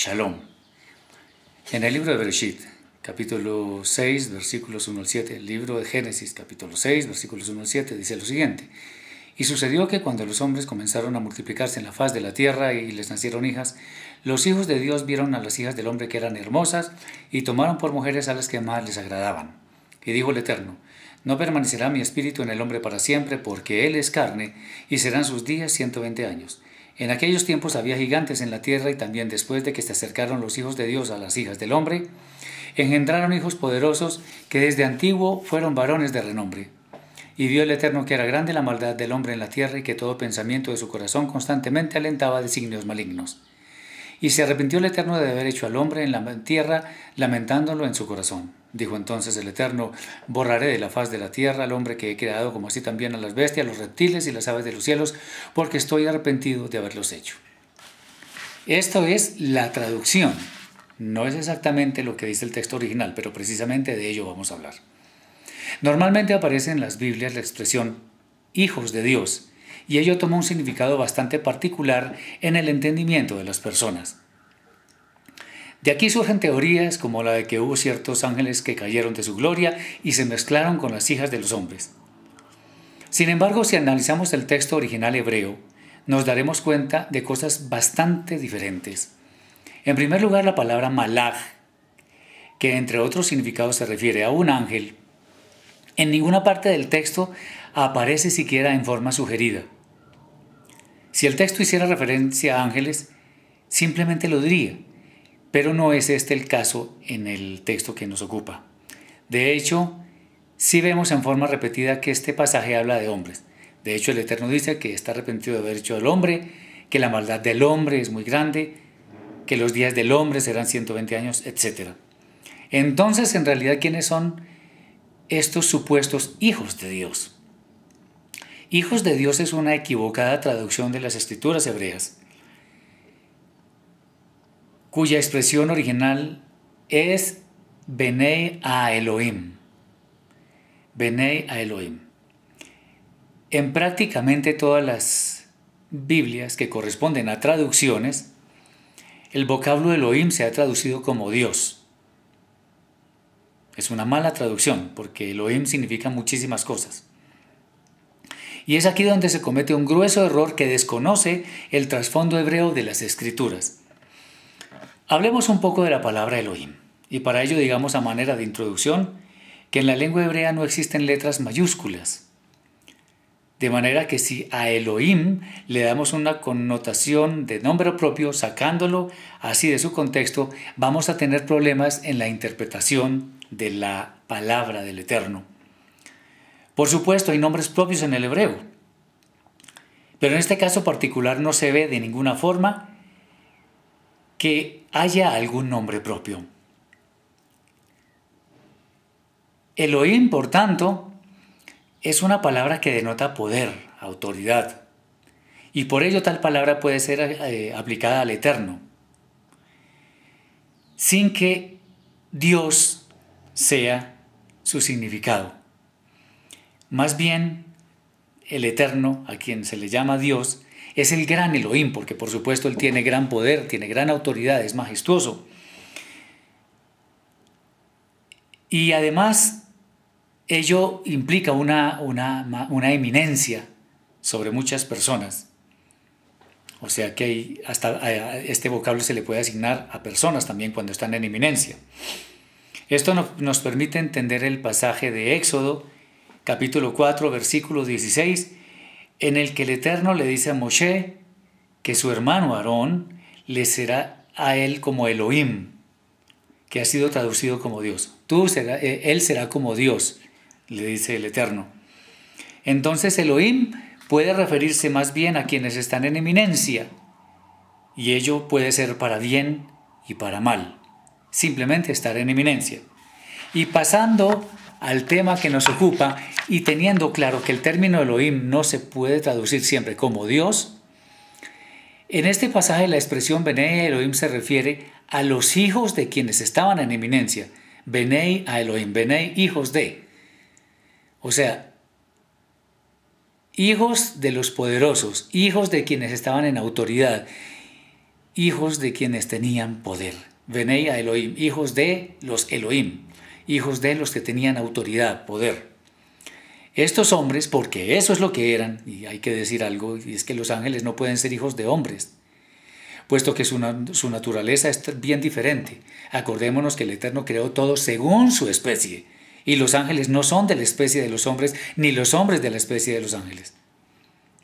Shalom. En el libro de Bereshit, capítulo 6, versículos 1 al 7, el libro de Génesis, capítulo 6, versículos 1 al 7, dice lo siguiente. Y sucedió que cuando los hombres comenzaron a multiplicarse en la faz de la tierra y les nacieron hijas, los hijos de Dios vieron a las hijas del hombre que eran hermosas y tomaron por mujeres a las que más les agradaban. Y dijo el Eterno, no permanecerá mi espíritu en el hombre para siempre, porque él es carne, y serán sus días 120 años. En aquellos tiempos había gigantes en la tierra y también después de que se acercaron los hijos de Dios a las hijas del hombre, engendraron hijos poderosos que desde antiguo fueron varones de renombre. Y vio el Eterno que era grande la maldad del hombre en la tierra y que todo pensamiento de su corazón constantemente alentaba designios malignos. Y se arrepintió el Eterno de haber hecho al hombre en la tierra, lamentándolo en su corazón. Dijo entonces el Eterno, borraré de la faz de la tierra al hombre que he creado, como así también a las bestias, los reptiles y las aves de los cielos, porque estoy arrepentido de haberlos hecho. Esto es la traducción. No es exactamente lo que dice el texto original, pero precisamente de ello vamos a hablar. Normalmente aparece en las Biblias la expresión hijos de Dios, y ello toma un significado bastante particular en el entendimiento de las personas. De aquí surgen teorías como la de que hubo ciertos ángeles que cayeron de su gloria y se mezclaron con las hijas de los hombres. Sin embargo, si analizamos el texto original hebreo, nos daremos cuenta de cosas bastante diferentes. En primer lugar, la palabra malach, que entre otros significados se refiere a un ángel, en ninguna parte del texto aparece siquiera en forma sugerida. Si el texto hiciera referencia a ángeles, simplemente lo diría pero no es este el caso en el texto que nos ocupa. De hecho, sí vemos en forma repetida que este pasaje habla de hombres. De hecho, el Eterno dice que está arrepentido de haber hecho al hombre, que la maldad del hombre es muy grande, que los días del hombre serán 120 años, etc. Entonces, en realidad, ¿quiénes son estos supuestos hijos de Dios? Hijos de Dios es una equivocada traducción de las escrituras hebreas cuya expresión original es Benei a Elohim. Benei a Elohim. En prácticamente todas las Biblias que corresponden a traducciones, el vocablo Elohim se ha traducido como Dios. Es una mala traducción, porque Elohim significa muchísimas cosas. Y es aquí donde se comete un grueso error que desconoce el trasfondo hebreo de las escrituras. Hablemos un poco de la palabra Elohim, y para ello digamos a manera de introducción que en la lengua hebrea no existen letras mayúsculas. De manera que si a Elohim le damos una connotación de nombre propio, sacándolo así de su contexto, vamos a tener problemas en la interpretación de la palabra del Eterno. Por supuesto, hay nombres propios en el hebreo, pero en este caso particular no se ve de ninguna forma que haya algún nombre propio. Elohim, por tanto, es una palabra que denota poder, autoridad, y por ello tal palabra puede ser eh, aplicada al eterno, sin que Dios sea su significado. Más bien, el eterno, a quien se le llama Dios, es el gran Elohim, porque por supuesto él tiene gran poder, tiene gran autoridad, es majestuoso. Y además ello implica una, una, eminencia sobre muchas personas. O sea que hasta este vocablo se le puede asignar a personas también cuando están en eminencia. Esto nos permite entender el pasaje de Éxodo, capítulo 4, versículo 16, en el que el Eterno le dice a Moshe que su hermano Aarón le será a él como Elohim, que ha sido traducido como Dios. Tú será, eh, él será como Dios, le dice el Eterno. Entonces Elohim puede referirse más bien a quienes están en eminencia, y ello puede ser para bien y para mal, simplemente estar en eminencia. Y pasando al tema que nos ocupa y teniendo claro que el término Elohim no se puede traducir siempre como Dios, en este pasaje la expresión Benei Elohim se refiere a los hijos de quienes estaban en eminencia, Benei a Elohim, Benei hijos de, o sea, hijos de los poderosos, hijos de quienes estaban en autoridad, hijos de quienes tenían poder. Benei a Elohim, hijos de los Elohim hijos de los que tenían autoridad, poder. Estos hombres, porque eso es lo que eran, y hay que decir algo, y es que los ángeles no pueden ser hijos de hombres, puesto que su, su naturaleza es bien diferente. Acordémonos que el Eterno creó todo según su especie, y los ángeles no son de la especie de los hombres, ni los hombres de la especie de los ángeles.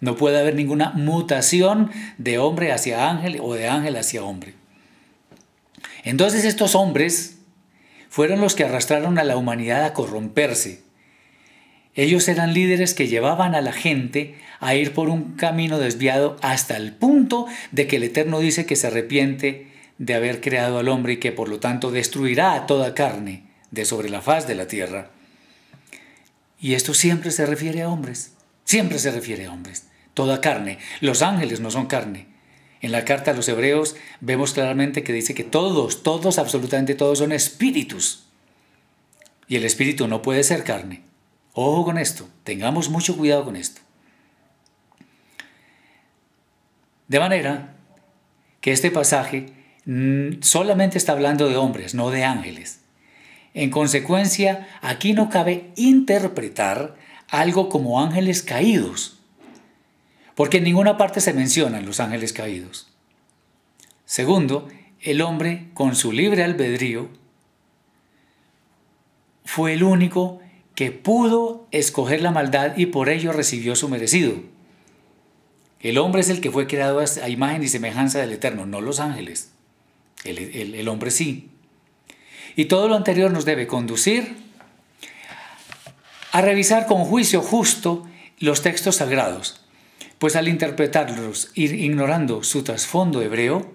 No puede haber ninguna mutación de hombre hacia ángel o de ángel hacia hombre. Entonces estos hombres fueron los que arrastraron a la humanidad a corromperse. Ellos eran líderes que llevaban a la gente a ir por un camino desviado hasta el punto de que el Eterno dice que se arrepiente de haber creado al hombre y que por lo tanto destruirá a toda carne de sobre la faz de la tierra. Y esto siempre se refiere a hombres, siempre se refiere a hombres, toda carne. Los ángeles no son carne, en la carta a los hebreos vemos claramente que dice que todos, todos, absolutamente todos son espíritus. Y el espíritu no puede ser carne. Ojo con esto, tengamos mucho cuidado con esto. De manera que este pasaje mm, solamente está hablando de hombres, no de ángeles. En consecuencia, aquí no cabe interpretar algo como ángeles caídos, porque en ninguna parte se mencionan los ángeles caídos. Segundo, el hombre, con su libre albedrío, fue el único que pudo escoger la maldad y por ello recibió su merecido. El hombre es el que fue creado a imagen y semejanza del Eterno, no los ángeles. El, el hombre sí. Y todo lo anterior nos debe conducir a revisar con juicio justo los textos sagrados pues al interpretarlos, ir ignorando su trasfondo hebreo,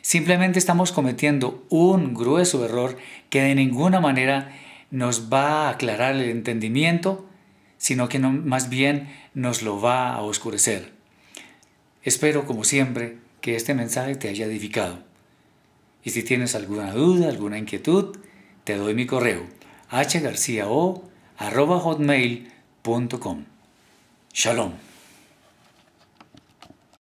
simplemente estamos cometiendo un grueso error que de ninguna manera nos va a aclarar el entendimiento, sino que más bien nos lo va a oscurecer. Espero, como siempre, que este mensaje te haya edificado. Y si tienes alguna duda, alguna inquietud, te doy mi correo hgarciao.com. Shalom.